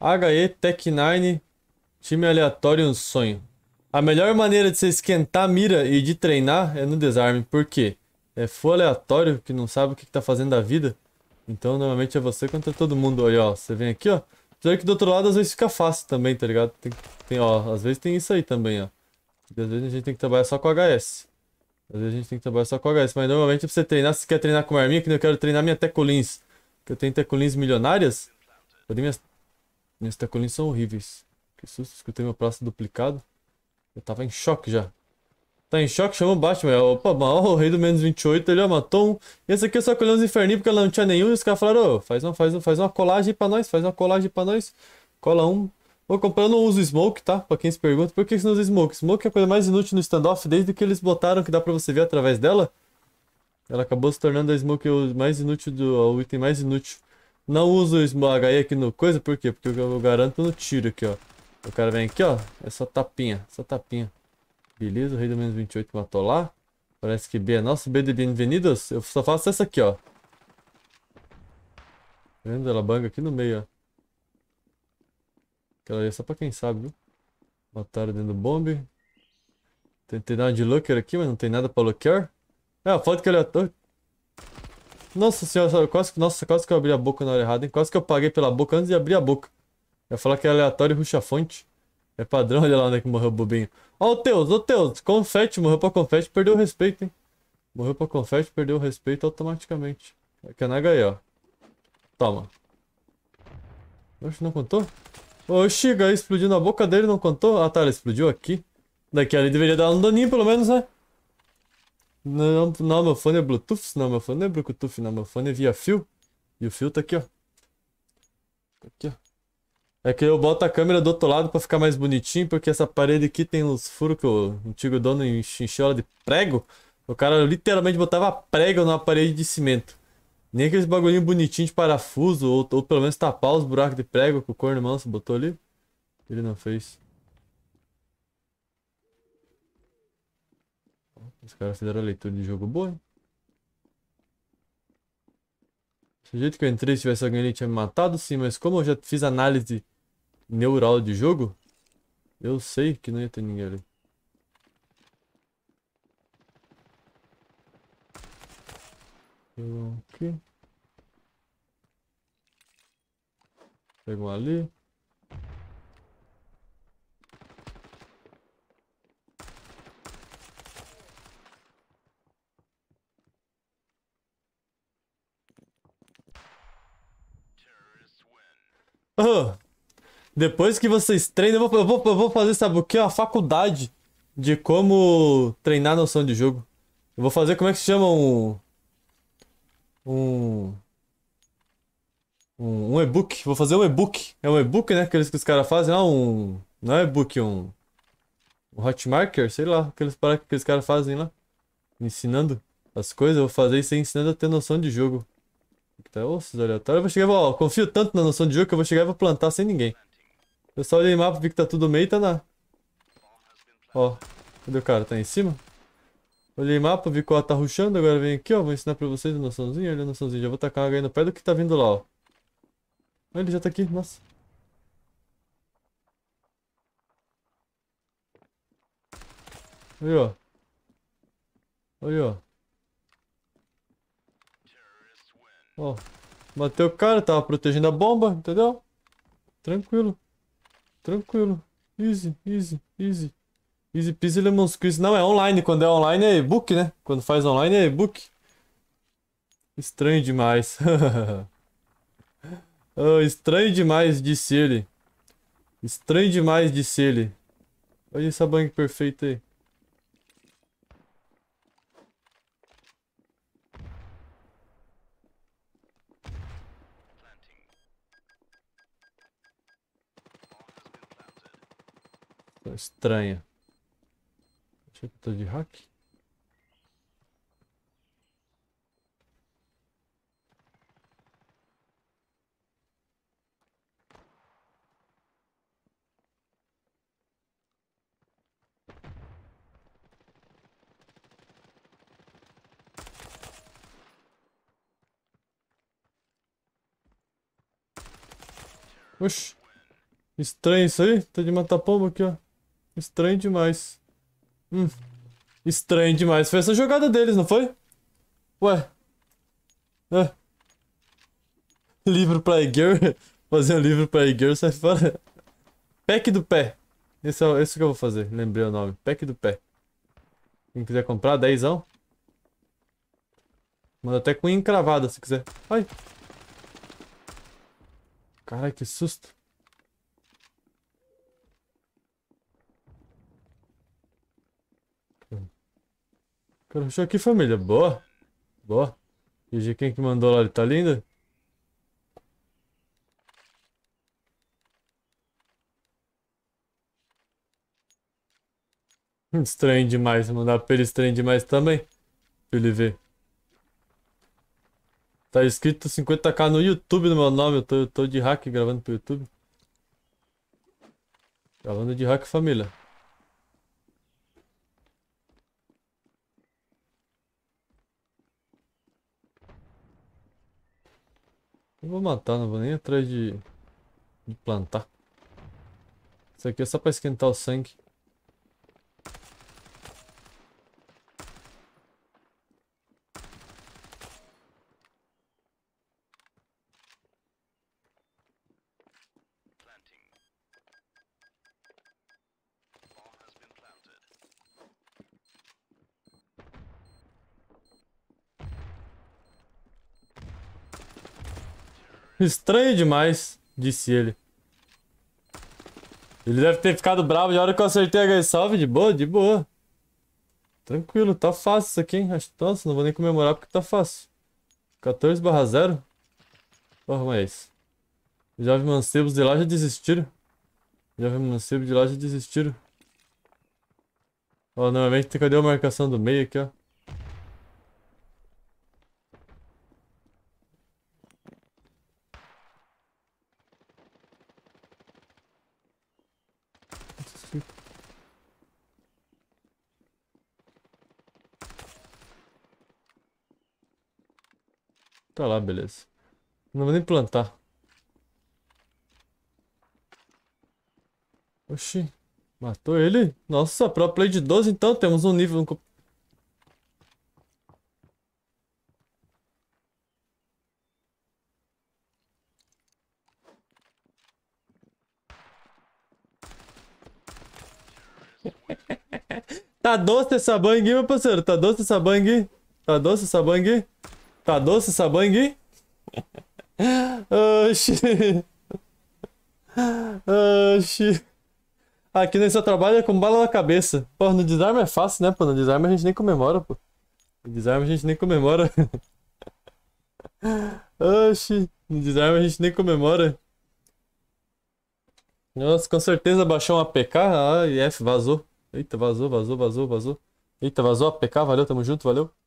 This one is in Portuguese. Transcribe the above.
HE Tech 9 Time aleatório um sonho. A melhor maneira de você esquentar a mira e de treinar é no desarme. Por quê? É full aleatório que não sabe o que, está fazendo da vida. Então normalmente é você contra todo mundo. Olha, ó, você vem aqui, ó. Apesar que do outro lado às vezes fica fácil também, tá ligado? Tem, tem, ó, às vezes tem isso aí também, ó. E às vezes a gente tem que trabalhar só com HS. Às vezes a gente tem que trabalhar só com HS. Mas normalmente pra você treinar, se você quer treinar com uma arminha, que eu quero treinar minha Tecolins. Que eu tenho Tecolins milionárias. Minhas minhas tecolinhas são horríveis. Que susto, escutei meu prazo duplicado. Eu tava em choque já. Tá em choque, chama o Batman. Opa, mal, o rei do menos 28, ele ó, matou um. E esse aqui eu é só colhei uns inferninhos porque ela não tinha nenhum. E os caras falaram, oh, faz, uma, faz, uma, faz uma colagem pra nós, faz uma colagem pra nós. Cola um. Vou comprando um uso smoke, tá? Pra quem se pergunta, por que você não usa smoke? Smoke é a coisa mais inútil no standoff, desde que eles botaram que dá pra você ver através dela. Ela acabou se tornando a smoke mais inútil do. o item mais inútil. Não uso esmaga aí aqui no coisa, por quê? Porque eu garanto no tiro aqui, ó. O cara vem aqui, ó. É só tapinha, só tapinha. Beleza, o rei do menos 28 matou lá. Parece que B é nosso. B de Bienvenidos. Eu só faço essa aqui, ó. Tá vendo? Ela banga aqui no meio, ó. Aquela ali é só pra quem sabe, viu? Mataram dentro do bombe. Tentei dar uma de looker aqui, mas não tem nada pra looker. É, a foto que ele ator. Nossa senhora, quase, nossa, quase que eu abri a boca na hora errada, hein? Quase que eu paguei pela boca antes de abrir a boca. Eu ia falar que é aleatório e ruxa fonte. É padrão, olha lá onde né, que morreu o bobinho. Ó, o Teus, ó, o Teus, confete, morreu pra confete, perdeu o respeito, hein? Morreu pra confete, perdeu o respeito automaticamente. Aqui é, é na ó. Toma. Oxe, não contou? Oxi, aí explodiu na boca dele, não contou? Ah tá, ele explodiu aqui. Daqui ali deveria dar um daninho, pelo menos, né? Não, não, meu fone é Bluetooth, não, meu fone não é Bluetooth, não, meu fone é via fio. E o fio tá aqui, ó. Tá aqui, ó. É que eu boto a câmera do outro lado para ficar mais bonitinho, porque essa parede aqui tem uns furos que o antigo dono encheu ela de prego. O cara literalmente botava prego na parede de cimento. Nem aqueles bagulhinho bonitinho de parafuso, ou, ou pelo menos tapar os buracos de prego que o corno manso botou ali. Ele não fez. Os caras fizeram a leitura de jogo boa. Se o jeito que eu entrei, se tivesse alguém ali, tinha me matado, sim. Mas como eu já fiz análise neural de jogo, eu sei que não ia ter ninguém ali. Pegou aqui. Pegou ali. Oh, depois que vocês treinam, eu vou, eu vou, fazer, sabe o que? A faculdade de como treinar noção de jogo. Eu vou fazer, como é que se chama um... Um... Um, e-book. Vou fazer um e-book. É um e-book, né? Aqueles que os caras fazem. Não, um... Não é e-book, um... Um hotmarker, sei lá. Aqueles para que os caras fazem lá. Ensinando as coisas. Eu vou fazer isso aí, ensinando a ter noção de jogo. Então, esses aleatórios, eu vou chegar e vou, ó, confio tanto na noção de jogo que eu vou chegar e vou plantar sem ninguém. Eu só olhei o mapa, vi que tá tudo meio e tá na... Ó, cadê o cara? Tá em cima? Olhei o mapa, vi que o A tá rushando, agora vem aqui, ó, vou ensinar pra vocês a noçãozinha, olha a noçãozinha, já vou tacar uma no pé do que tá vindo lá, ó. Ele já tá aqui, nossa. Olha, ó. Olha, ó. Ó, matei o cara, tava protegendo a bomba, entendeu? Tranquilo. Tranquilo. Easy, easy, easy. Easy peasy lemon squeeze. Não, é online. Quando é online é e-book, né? Quando faz online é e-book. Estranho demais. oh, estranho demais, disse ele. Estranho demais, disse ele. Olha essa banca perfeita aí. Tá estranha. Achei que eu tô de hack. Oxi. Estranho isso aí. Tá de matar pombo aqui, ó. Estranho demais. Hum. Estranho demais. Foi essa jogada deles, não foi? Ué. É. Livro pra Igor. Fazer um livro pra Igor, sai fora. Pack do pé. Esse é esse que eu vou fazer. Lembrei o nome. Pack do pé. Quem quiser comprar, dezão. Manda até com encravada se quiser. Ai. Caralho, que susto. Cara, fechar aqui, família. Boa. Boa. GG, quem que mandou lá? Ele tá linda? Hum, estranho demais. Mandar pra ele estranho demais também. Pra ele ver. Tá escrito 50k no YouTube no meu nome. Eu tô, eu tô de hack gravando pro YouTube. Gravando tá de hack, família. Eu vou matar, não vou nem atrás de, de plantar. Isso aqui é só pra esquentar o sangue. Estranho demais, disse ele. Ele deve ter ficado bravo na hora que eu acertei a salve De boa, de boa. Tranquilo, tá fácil isso aqui, hein? Tá, Nossa, não vou nem comemorar porque tá fácil. 14 barra 0. Porra, mas... É Os jovens mancebos de lá já desistiram. Os jovens mancebos de lá já desistiram. Ó, normalmente, cadê a marcação do meio aqui, ó? aqui. Tá lá, beleza. Não vou nem plantar. Oxi. Matou ele? Nossa, Pro Play de 12 então. Temos um nível... Um... Tá doce essa bang, meu parceiro? Tá doce essa bang? Tá doce essa bang? Tá doce essa bang? Oxi. Oxi. Aqui nesse só trabalha é com bala na cabeça. Pô, no desarme é fácil, né, pô? No desarme a gente nem comemora, pô. No desarme a gente nem comemora. Oxi. No desarme a gente nem comemora. Nossa, com certeza baixou um apk Ah, IF vazou. Eita, vazou, vazou, vazou, vazou. Eita, vazou, PK, valeu, tamo junto, valeu.